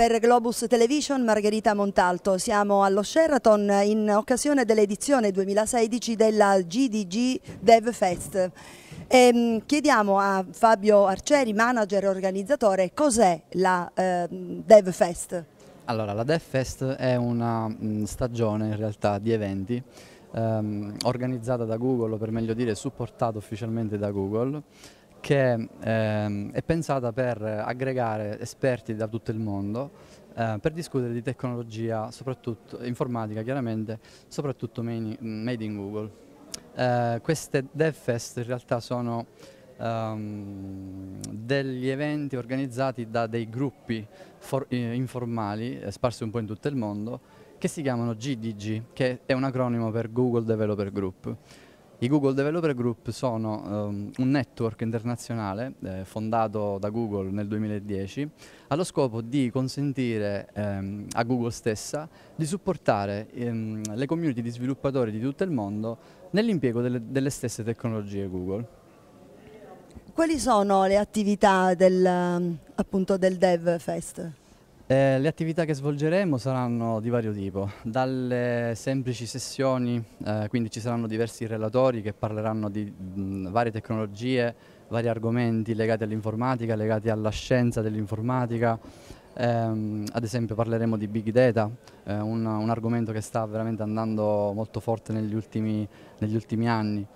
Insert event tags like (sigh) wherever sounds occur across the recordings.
Per Globus Television Margherita Montalto, siamo allo Sheraton in occasione dell'edizione 2016 della GDG Dev Fest. E ehm, chiediamo a Fabio Arceri, manager e organizzatore, cos'è la eh, Dev Fest? Allora, la Dev Fest è una mm, stagione in realtà di eventi ehm, organizzata da Google, o per meglio dire supportata ufficialmente da Google, che ehm, è pensata per aggregare esperti da tutto il mondo eh, per discutere di tecnologia, soprattutto informatica chiaramente, soprattutto made in Google. Eh, queste DevFest in realtà sono ehm, degli eventi organizzati da dei gruppi for, eh, informali eh, sparsi un po' in tutto il mondo che si chiamano GDG, che è un acronimo per Google Developer Group. I Google Developer Group sono um, un network internazionale eh, fondato da Google nel 2010 allo scopo di consentire ehm, a Google stessa di supportare ehm, le community di sviluppatori di tutto il mondo nell'impiego delle, delle stesse tecnologie Google. Quali sono le attività del, appunto, del DevFest? Eh, le attività che svolgeremo saranno di vario tipo, dalle semplici sessioni, eh, quindi ci saranno diversi relatori che parleranno di mh, varie tecnologie, vari argomenti legati all'informatica, legati alla scienza dell'informatica, ehm, ad esempio parleremo di Big Data, eh, un, un, argomento che sta veramente andando molto forte negli ultimi, negli ultimi anni.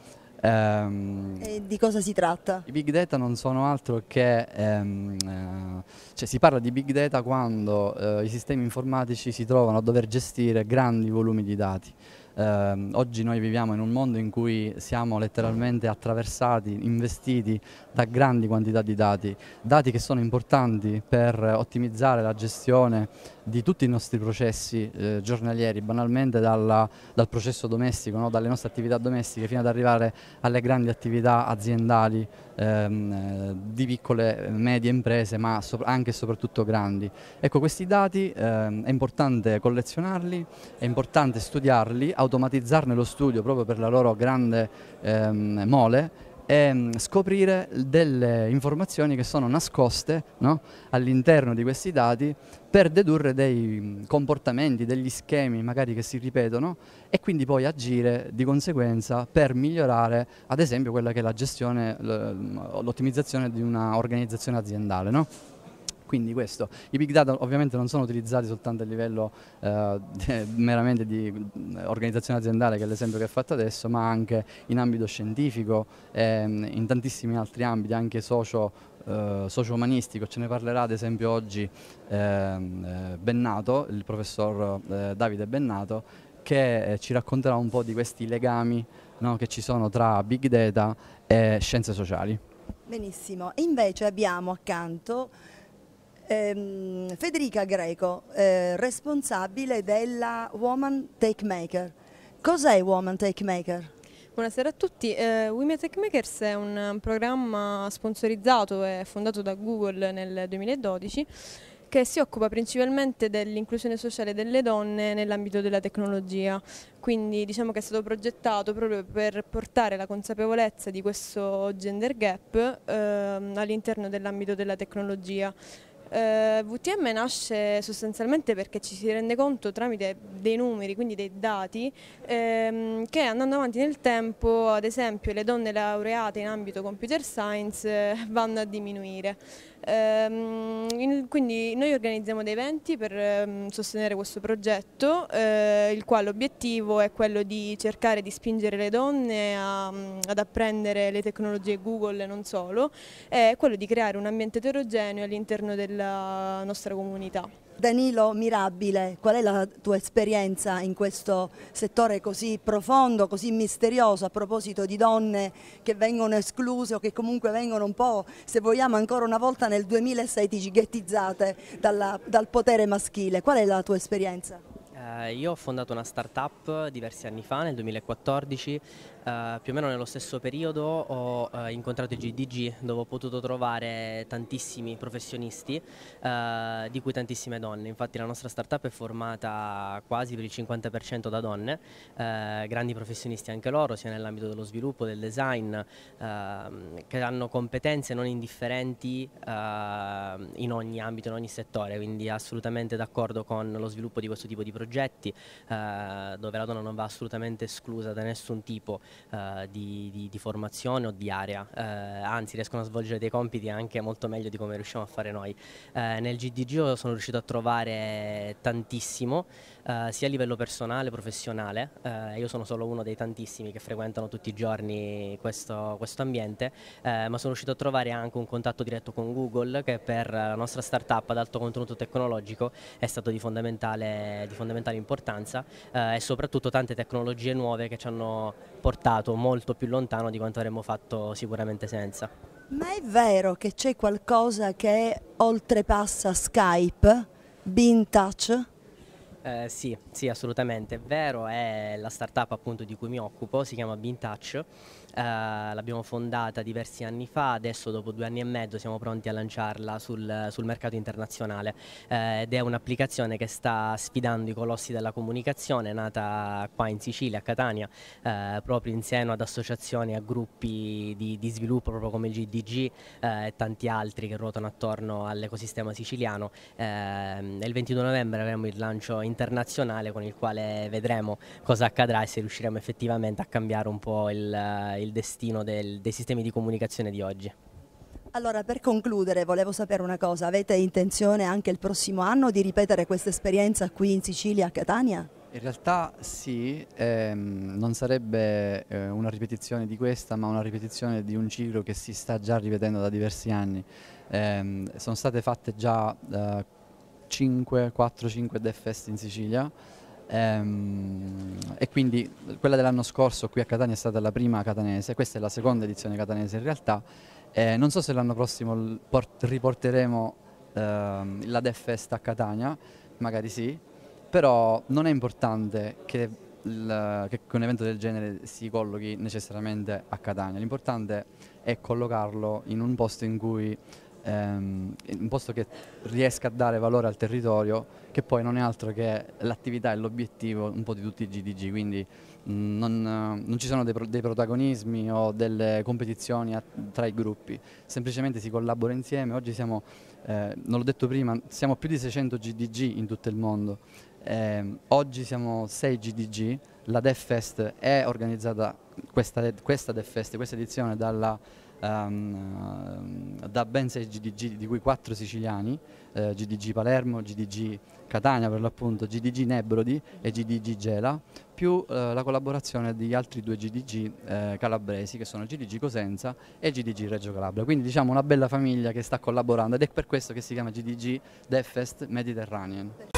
Ehm, di cosa si tratta? I big data non sono altro che, ehm, eh, cioè si parla di big data quando eh, i sistemi informatici si trovano a dover gestire grandi volumi di dati. Eh, oggi noi viviamo in un mondo in cui siamo letteralmente attraversati, investiti da grandi quantità di dati, dati che sono importanti per ottimizzare la gestione di tutti i nostri processi eh, giornalieri, banalmente dalla, dal processo domestico, no? dalle nostre attività domestiche fino ad arrivare alle grandi attività aziendali ehm, eh, di piccole e medie imprese, ma so anche e soprattutto grandi. Ecco, questi dati ehm, è importante collezionarli, è importante studiarli, automatizzarne lo studio proprio per la loro grande ehm, mole e ehm, scoprire delle informazioni che sono nascoste no? all'interno di questi dati per dedurre dei mm, comportamenti, degli schemi magari che si ripetono e quindi poi agire di conseguenza per migliorare ad esempio quella che è la gestione, mm, l'ottimizzazione di una organizzazione aziendale. No? Quindi questo, i big data ovviamente non sono utilizzati soltanto a livello eh, (laughs) meramente di organizzazione aziendale, che è l'esempio che ho fatto adesso, ma anche in ambito scientifico, ehm, in tantissimi altri ambiti, anche socio eh, socio-umanistico, ce ne parlerà ad esempio oggi ehm, eh, Bennato, il professor eh, Davide Bennato, che eh, ci racconterà un po' di questi legami no, che ci sono tra big data e scienze sociali. Benissimo, e invece abbiamo accanto Ehm, Federica Greco, eh, responsabile della Woman Take Maker. Cos'è Woman Take Maker? Buonasera a tutti, eh, Women Tech Makers è un programma sponsorizzato e fondato da Google nel 2012 che si occupa principalmente dell'inclusione sociale delle donne nell'ambito della tecnologia, quindi diciamo che è stato progettato proprio per portare la consapevolezza di questo gender gap eh, all'interno dell'ambito della tecnologia. Eh, VTM nasce sostanzialmente perché ci si rende conto tramite dei numeri, quindi dei dati, ehm, che andando avanti nel tempo, ad esempio, le donne laureate in ambito computer science eh, vanno a diminuire. Ehm, quindi noi organizziamo dei eventi per ehm, sostenere questo progetto, eh, il quale obiettivo è quello di cercare di spingere le donne a, ad apprendere le tecnologie Google e non solo, è quello di creare un ambiente eterogeneo all'interno della nostra comunità. Danilo Mirabile, qual è la tua esperienza in questo settore così profondo, così misterioso a proposito di donne che vengono escluse o che comunque vengono un po', se vogliamo ancora una volta nel 2016, ghettizzate dalla, dal potere maschile? Qual è la tua esperienza? Eh, io ho fondato una startup diversi anni fa, nel 2014, eh, più o meno nello stesso periodo ho eh, incontrato il GDG dove ho potuto trovare tantissimi professionisti, eh, di cui tantissime donne. Infatti la nostra startup è formata quasi per il 50% da donne, eh, grandi professionisti anche loro, sia nell'ambito dello sviluppo, del design, ehm, che hanno competenze non indifferenti eh, in ogni ambito, in ogni settore, quindi assolutamente d'accordo con lo sviluppo di questo tipo di progetti progetti eh, dove la donna non va assolutamente esclusa da nessun tipo eh, di, di, di, formazione o di area, eh, anzi riescono a svolgere dei compiti anche molto meglio di come riusciamo a fare noi. Eh, nel GDG sono riuscito a trovare tantissimo, eh, sia a livello personale, professionale, eh, io sono solo uno dei tantissimi che frequentano tutti i giorni questo, questo ambiente, ma sono riuscito a trovare anche un contatto diretto con Google che per la nostra startup ad alto contenuto tecnologico è stato di fondamentale, di fondamentale fondamentale importanza eh, e soprattutto tante tecnologie nuove che ci hanno portato molto più lontano di quanto avremmo fatto sicuramente senza. Ma è vero che c'è qualcosa che oltrepassa Skype, Bean Touch? Eh, sì, sì, assolutamente. È vero, è la startup appunto di cui mi occupo, si chiama Bintouch. Eh, l'abbiamo fondata diversi anni fa, adesso dopo due anni e mezzo siamo pronti a lanciarla sul, sul mercato internazionale eh, ed è un'applicazione che sta sfidando i colossi della comunicazione, nata qua in Sicilia, a Catania, eh, proprio in seno ad associazioni, a gruppi di, di sviluppo proprio come il GDG eh, e tanti altri che ruotano attorno all'ecosistema siciliano. Ehm, il 22 novembre avremo il lancio in internazionale con il quale vedremo cosa accadrà e se riusciremo effettivamente a cambiare un po' il, il destino del, dei sistemi di comunicazione di oggi. Allora, per concludere, volevo sapere una cosa, avete intenzione anche il prossimo anno di ripetere questa esperienza qui in Sicilia, a Catania? In realtà sì, ehm, non sarebbe eh, una ripetizione di questa, ma una ripetizione di un ciclo che si sta già ripetendo da diversi anni. Eh, sono state fatte già eh, 5, 4-5 Death Fest in Sicilia ehm, e quindi quella dell'anno scorso qui a Catania è stata la prima catanese, questa è la seconda edizione catanese in realtà. Eh, non so se l'anno prossimo riporteremo ehm, la Def Fest a Catania, magari sì, però non è importante che, il, che un evento del genere si collochi necessariamente a Catania, l'importante è collocarlo in un posto in cui ehm, un posto che riesca a dare valore al territorio che poi non è altro che l'attività e l'obiettivo un po' di tutti i GDG, quindi mh, mm, non, eh, non, ci sono dei, pro, dei, protagonismi o delle competizioni tra i gruppi, semplicemente si collabora insieme, oggi siamo, eh, non l'ho detto prima, siamo più di 600 GDG in tutto il mondo, eh, oggi siamo 6 GDG, la DevFest è organizzata questa, questa The Fest, questa edizione dalla, um, da ben 6 GDG, di cui 4 siciliani, eh, GDG Palermo, GDG Catania per l'appunto, GDG Nebrodi e GDG Gela, più eh, la collaborazione di altri due GDG eh, calabresi che sono GDG Cosenza e GDG Reggio Calabria. Quindi diciamo una bella famiglia che sta collaborando ed è per questo che si chiama GDG Fest Mediterranean.